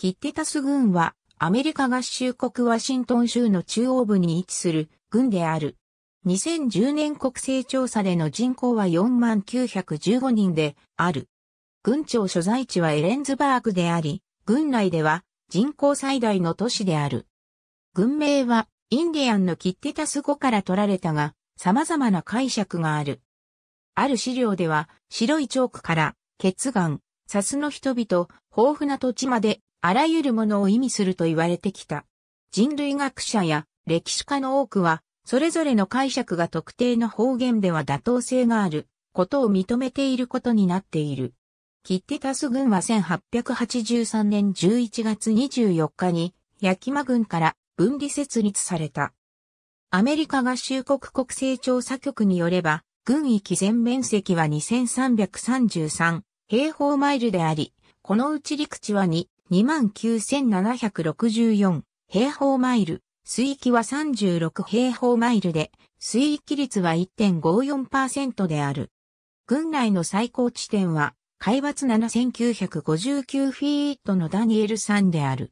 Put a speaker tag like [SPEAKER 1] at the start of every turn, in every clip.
[SPEAKER 1] キッテタス郡は、
[SPEAKER 2] アメリカ合衆国ワシントン州の中央部に位置する郡である。2010年国勢調査での人口は4915人である。郡庁所在地はエレンズバーグであり、郡内では人口最大の都市である。郡名はインディアンのキッテタス語から取られたが、様々な解釈がある。ある資料では、白いチョークから、血眼、サスの人々、豊富な土地まであらゆるものを意味すると言われてきた。人類学者や歴史家の多くは、それぞれの解釈が特定の方言では妥当性があることを認めていることになっている。キッテタス軍は1883年11月24日に、ヤキマ軍から分離設立された。アメリカ合衆国国勢調査局によれば、軍域全面積は2333平方マイルであり、このうち陸地は2 29,764平方マイル、水域は36平方マイルで、水域率は1.54%である。軍内の最高地点は、海抜7959フィートのダニエル山である。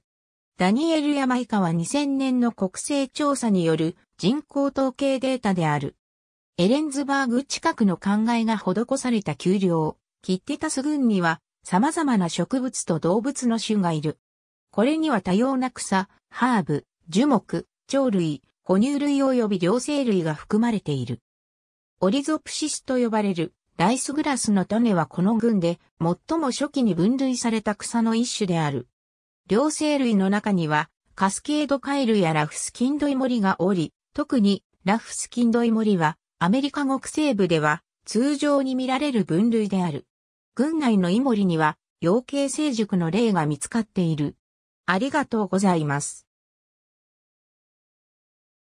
[SPEAKER 2] ダニエル山以下は2000年の国勢調査による人口統計データである。エレンズバーグ近くの考えが施された丘陵、キッテタス軍には様々な植物と動物の種がいる。これには多様な草、ハーブ、樹木、鳥類、哺乳類及び両生類が含まれている。オリゾプシスと呼ばれるライスグラスの種はこの群で最も初期に分類された草の一種である。両生類の中にはカスケードカエルやラフスキンドイモリがおり、特にラフスキンドイモリはアメリカ国西部では通常に見られる分類である。軍内のイモリには、養鶏成熟の例が見つかっている。ありがとうご
[SPEAKER 1] ざいます。